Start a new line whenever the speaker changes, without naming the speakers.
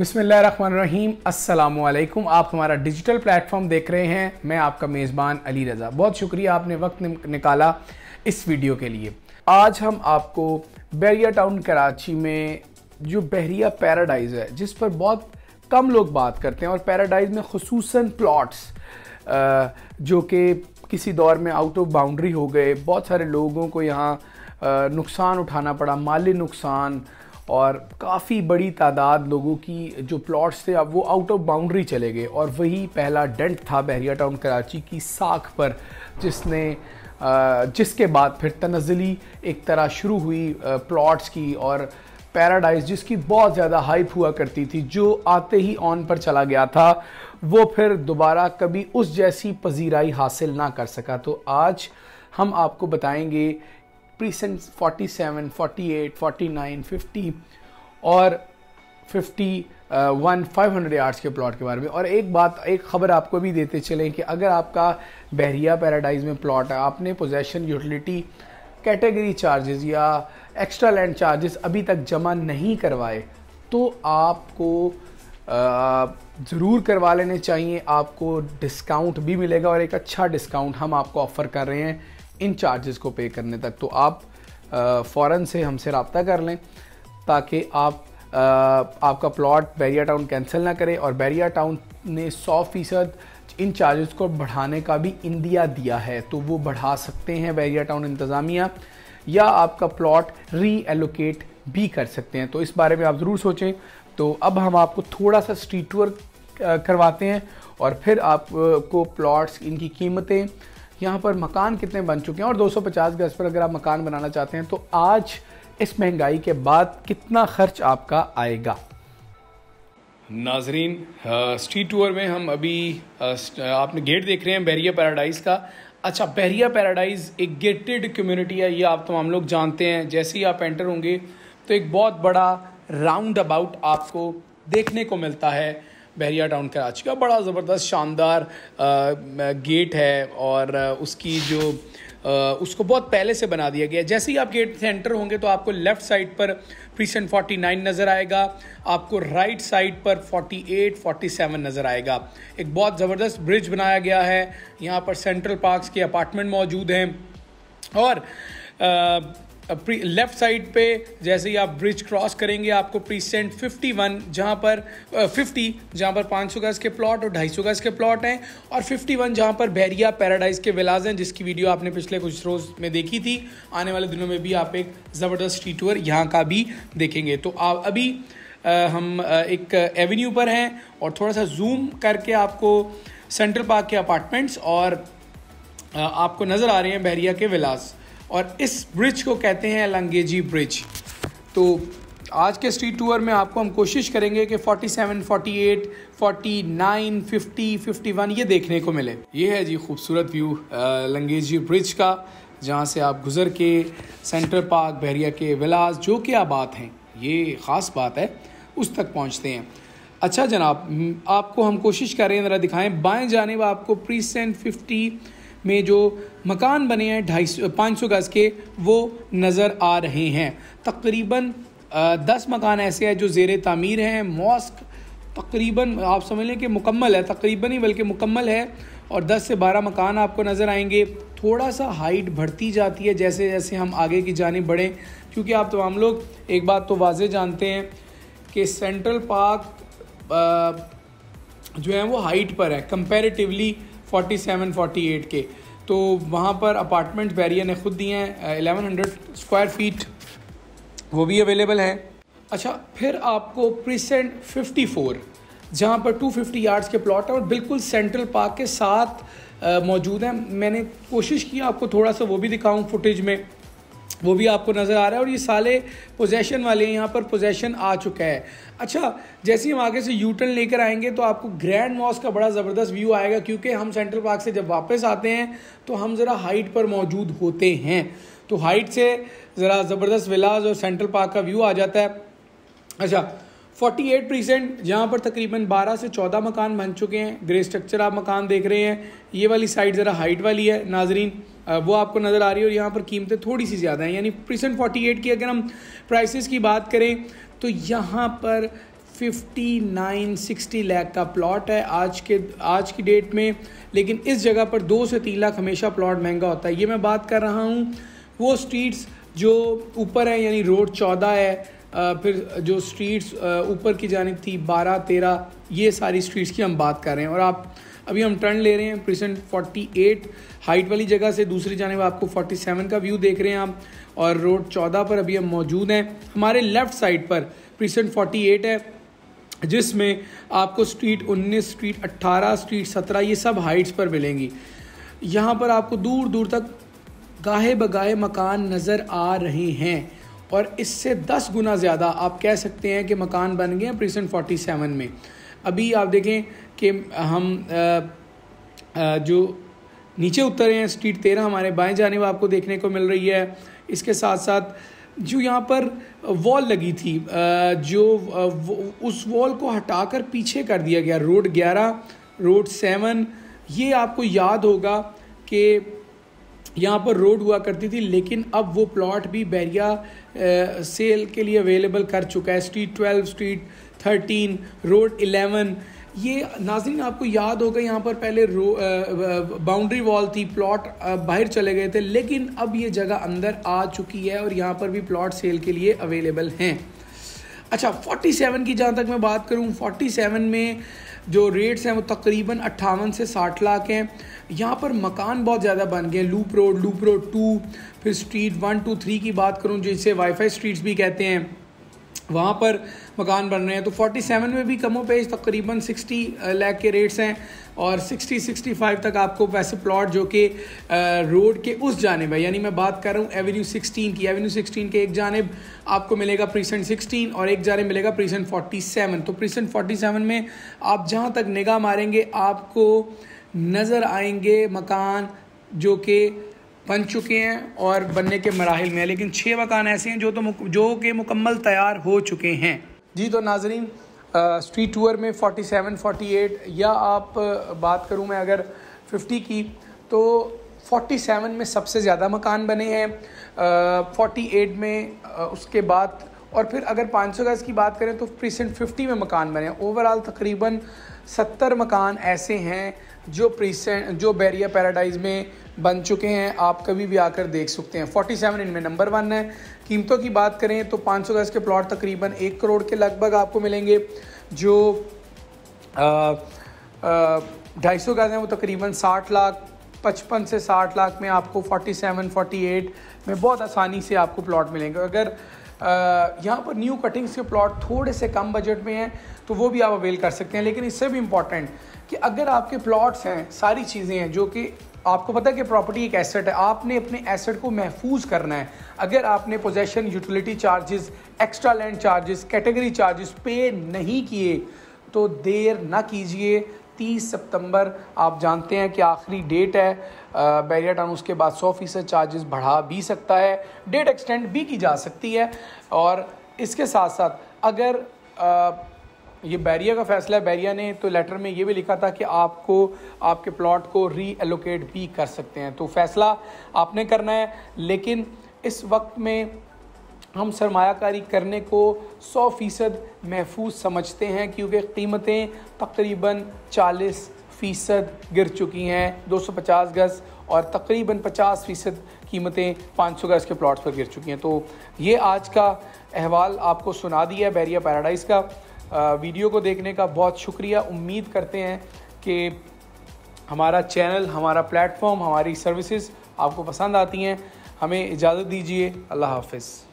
बिसमीम अल्लाम आप हमारा डिजिटल प्लेटफॉर्म देख रहे हैं मैं आपका मेज़बान अली रज़ा बहुत शुक्रिया आपने वक्त निकाला इस वीडियो के लिए आज हम आपको बैरिया टाउन कराची में जो बहरिया पैराडाइज है जिस पर बहुत कम लोग बात करते हैं और पैराडाइज में खसूस प्लाट्स जो कि किसी दौर में आउट ऑफ बाउंड्री हो गए बहुत सारे लोगों को यहाँ नुकसान उठाना पड़ा माली नुकसान और काफ़ी बड़ी तादाद लोगों की जो प्लॉट्स थे अब वो आउट ऑफ बाउंड्री चले गए और वही पहला डेंट था बहरिया टाउन कराची की साख पर जिसने जिसके बाद फिर तनजली एक तरह शुरू हुई प्लॉट्स की और पैराडाइज जिसकी बहुत ज़्यादा हाइप हुआ करती थी जो आते ही ऑन पर चला गया था वो फिर दोबारा कभी उस जैसी पजीराई हासिल ना कर सका तो आज हम आपको बताएंगे प्रीसेंट 47, 48, 49, 50 और 50 वन फाइव हंड्रेड यार्ड्स के प्लॉट के बारे में और एक बात एक खबर आपको भी देते चलें कि अगर आपका बहरिया पैराडाइज में प्लॉट है आपने पोजेसन यूटिलिटी कैटेगरी चार्जेस या एक्स्ट्रा लैंड चार्जेस अभी तक जमा नहीं करवाए तो आपको uh, ज़रूर करवा लेने चाहिए आपको डिस्काउंट भी मिलेगा और एक अच्छा डिस्काउंट हम आपको ऑफ़र कर रहे हैं इन चार्जेस को पे करने तक तो आप फ़ौर से हमसे रबता कर लें ताकि आप आ, आपका प्लॉट बैरिया टाउन कैंसिल ना करे और बैरिया टाउन ने सौ फ़ीसद इन चार्जेस को बढ़ाने का भी इंदिया दिया है तो वो बढ़ा सकते हैं बैरिया टाउन इंतज़ामिया या आपका प्लॉट री एलोकेट भी कर सकते हैं तो इस बारे में आप ज़रूर सोचें तो अब हम आपको थोड़ा सा स्ट्रीट वर्क करवाते हैं और फिर आपको प्लॉट्स इनकी कीमतें यहाँ पर मकान कितने बन चुके हैं और 250 गज पर अगर आप मकान बनाना चाहते हैं तो आज इस महंगाई के बाद कितना खर्च आपका आएगा नाजरीन स्ट्रीट टूर में हम अभी आपने गेट देख रहे हैं बैरिया पैराडाइज़ का अच्छा बहरिया पैराडाइज एक गेटेड कम्युनिटी है ये आप तमाम लोग जानते हैं जैसे ही आप एंटर होंगे तो एक बहुत बड़ा राउंड अबाउट आपको देखने को मिलता है बहरिया टाउन कराची का बड़ा ज़बरदस्त शानदार गेट है और उसकी जो उसको बहुत पहले से बना दिया गया है जैसे ही आप गेट से एंटर होंगे तो आपको लेफ़्ट साइड पर प्रीसेंट 49 नज़र आएगा आपको राइट साइड पर 48, 47 नज़र आएगा एक बहुत ज़बरदस्त ब्रिज बनाया गया है यहाँ पर सेंट्रल पार्क्स के अपार्टमेंट मौजूद हैं और लेफ्ट साइड पे जैसे ही आप ब्रिज क्रॉस करेंगे आपको प्रीसेंट 51 जहाँ पर फिफ्टी जहाँ पर 500 गज के प्लॉट और 250 गज के प्लॉट हैं और 51 जहाँ पर बहरिया पैराडाइज के विलाज हैं जिसकी वीडियो आपने पिछले कुछ रोज़ में देखी थी आने वाले दिनों में भी आप एक ज़बरदस्त स्ट्रीट टूर यहाँ का भी देखेंगे तो आप अभी आ, हम एक एवेन्यू पर हैं और थोड़ा सा जूम करके आपको सेंट्रल पार्क के अपार्टमेंट्स और आपको नज़र आ रहे हैं बहरिया के विलास और इस ब्रिज को कहते हैं लंगेजी ब्रिज तो आज के स्ट्रीट टूर में आपको हम कोशिश करेंगे कि 47, 48, 49, 50, 51 ये देखने को मिले ये है जी खूबसूरत व्यू लंगेजी ब्रिज का जहाँ से आप गुज़र के सेंट्रल पार्क बहरिया के विलास जो कि बात हैं ये ख़ास बात है उस तक पहुँचते हैं अच्छा जनाब आपको हम कोशिश कर रहे हैं ज़रा दिखाएँ बाएँ जाने व आपको प्रीसेंट फिफ्टी में जो मकान बने हैं ढाई सौ पाँच सौ गज़ के वो नज़र आ रहे हैं तकरीबन दस मकान ऐसे हैं जो जेर तमीर हैं मॉस्क तकरीबन आप समझ लें कि मुकम्मल है तकरीबन ही बल्कि मुकम्मल है और 10 से 12 मकान आपको नज़र आएंगे थोड़ा सा हाइट बढ़ती जाती है जैसे जैसे हम आगे की जानब बढ़ें क्योंकि आप तमाम तो लोग एक बात तो वाज जानते हैं कि सेंट्रल पार्क जो है वो हाइट पर है कंपेरेटिवली सेवन फोर्टी एट के तो वहाँ पर अपार्टमेंट बैरिया ने ख़ुद दिए हैं एलेवन हंड्रेड स्क्वायर फीट वो भी अवेलेबल है अच्छा फिर आपको प्रीसेंट फिफ्टी फ़ोर जहाँ पर टू फिफ्टी यार्ड्स के प्लॉट हैं और बिल्कुल सेंट्रल पार्क के साथ मौजूद हैं मैंने कोशिश की आपको थोड़ा सा वो भी दिखाऊँ फुटेज में वो भी आपको नज़र आ रहा है और ये साले पोजेशन वाले यहाँ पर पोजेशन आ चुका है अच्छा जैसे ही हम आगे से यूटर्न लेकर आएंगे तो आपको ग्रैंड मॉस का बड़ा ज़बरदस्त व्यू आएगा क्योंकि हम सेंट्रल पार्क से जब वापस आते हैं तो हम ज़रा हाइट पर मौजूद होते हैं तो हाइट से ज़रा ज़बरदस्त विलाज और सेंट्रल पार्क का व्यू आ जाता है अच्छा 48 परसेंट जहाँ पर तकरीबन 12 से 14 मकान बन चुके हैं ग्रे स्ट्रक्चर आप मकान देख रहे हैं ये वाली साइड ज़रा हाइट वाली है नाजरीन वो आपको नज़र आ रही है और यहाँ पर कीमतें थोड़ी सी ज़्यादा हैं यानी प्रीसेंट 48 की अगर हम प्राइसेस की बात करें तो यहाँ पर 59 60 लाख का प्लॉट है आज के आज की डेट में लेकिन इस जगह पर दो से तीन लाख हमेशा प्लॉट महंगा होता है ये मैं बात कर रहा हूँ वो स्ट्रीट्स जो ऊपर है यानी रोड चौदह है फिर जो स्ट्रीट्स ऊपर की जानब थी बारह तेरह ये सारी स्ट्रीट्स की हम बात कर रहे हैं और आप अभी हम टर्न ले रहे हैं प्रेजेंट 48 हाइट वाली जगह से दूसरी जानब आपको 47 का व्यू देख रहे हैं आप और रोड 14 पर अभी हम मौजूद हैं हमारे लेफ़्ट साइड पर प्रेजेंट 48 है जिसमें आपको स्ट्रीट 19 स्ट्रीट 18 स्ट्रीट 17 ये सब हाइट्स पर मिलेंगी यहाँ पर आपको दूर दूर तक गाहे बगाहे मकान नज़र आ रहे हैं और इससे दस गुना ज़्यादा आप कह सकते हैं कि मकान बन गए प्रीसेंट फोर्टी सेवन में अभी आप देखें कि हम आ, आ, जो नीचे उतरे हैं स्ट्रीट तेरह हमारे बाएं जानब आपको देखने को मिल रही है इसके साथ साथ जो यहाँ पर वॉल लगी थी जो उस वॉल को हटाकर पीछे कर दिया गया रोड ग्यारह रोड सेवन ये आपको याद होगा कि यहाँ पर रोड हुआ करती थी लेकिन अब वो प्लॉट भी बैरिया सेल के लिए अवेलेबल कर चुका है street twelve street thirteen road eleven ये नाजिन आपको याद होगा यहाँ पर पहले रो बाउंड्री वॉल थी प्लॉट बाहर चले गए थे लेकिन अब ये जगह अंदर आ चुकी है और यहाँ पर भी प्लॉट सेल के लिए अवेलेबल हैं अच्छा 47 की जहाँ तक मैं बात करूँ 47 में जो रेट्स हैं वो तकरीबन अट्ठावन से साठ लाख हैं यहाँ पर मकान बहुत ज़्यादा बन गए loop road loop road two फिर स्ट्रीट वन टू थ्री की बात करूँ जिसे वाईफाई स्ट्रीट्स भी कहते हैं वहाँ पर मकान बन रहे हैं तो 47 में भी कमो पेज तकरीबन 60 लाख के रेट्स हैं और 60 65 तक आपको वैसे प्लॉट जो कि रोड के उस जानेब है यानी मैं बात कर रहा हूँ एवेन्यू 16 की एवेन्यू 16 के एक जानेब आपको मिलेगा प्रीसेंट 16 और एक जानेब मिलेगा प्रीसेंट 47 तो प्रीसेंट 47 में आप जहाँ तक निगाह मारेंगे आपको नज़र आएंगे मकान जो कि बन चुके हैं और बनने के मराहल में है लेकिन छः मकान ऐसे हैं जो तो जो के मुकम्मल तैयार हो चुके हैं जी तो नाजरीन स्ट्रीट टूर में 47, 48 या आप बात करूं मैं अगर 50 की तो 47 में सबसे ज़्यादा मकान बने हैं आ, 48 में आ, उसके बाद और फिर अगर 500 गज़ की बात करें तो प्रीसेंट 50 में मकान बने हैं ओवरऑल तकरीबन 70 मकान ऐसे हैं जो प्रीसेंट जो बैरिया पैराडाइज में बन चुके हैं आप कभी भी आकर देख सकते हैं 47 इनमें नंबर वन है कीमतों की बात करें तो 500 गज के प्लॉट तकरीबन एक करोड़ के लगभग आपको मिलेंगे जो ढाई सौ गज हैं वो तकरीबन 60 लाख पचपन से 60 लाख में आपको 47, 48 में बहुत आसानी से आपको प्लॉट मिलेंगे अगर यहाँ पर न्यू कटिंग्स के प्लॉट थोड़े से कम बजट में हैं तो वो भी आप अवेल कर सकते हैं लेकिन इससे भी इम्पॉर्टेंट कि अगर आपके प्लॉट्स हैं सारी चीज़ें हैं जो कि आपको पता है कि प्रॉपर्टी एक एसेट है आपने अपने एसेट को महफूज करना है अगर आपने possession utility charges extra land charges category charges pay नहीं किए तो देर ना कीजिए 30 सितंबर आप जानते हैं कि आखिरी डेट है बैरियर टाउन उसके बाद सौ फीसद चार्जेस बढ़ा भी सकता है डेट एक्सटेंड भी की जा सकती है और इसके साथ साथ अगर आ, ये बैरिया का फैसला है बैरिया ने तो लेटर में ये भी लिखा था कि आपको आपके प्लॉट को री एलोकेट भी कर सकते हैं तो फैसला आपने करना है लेकिन इस वक्त में हम सरमाकारी करने को 100 फ़ीसद महफूज समझते हैं क्योंकि कीमतें तकरीबन 40 फ़ीसद गिर चुकी हैं 250 गज़ और तकरीबन 50 फ़ीसद कीमतें 500 गज़ के प्लॉट्स पर गिर चुकी हैं तो ये आज का अहवाल आपको सुना दिया है बैरिया पैराडाइज़ का वीडियो को देखने का बहुत शुक्रिया उम्मीद करते हैं कि हमारा चैनल हमारा प्लेटफॉर्म हमारी सर्विसेज आपको पसंद आती हैं हमें इजाज़त दीजिए अल्लाह हाफिज़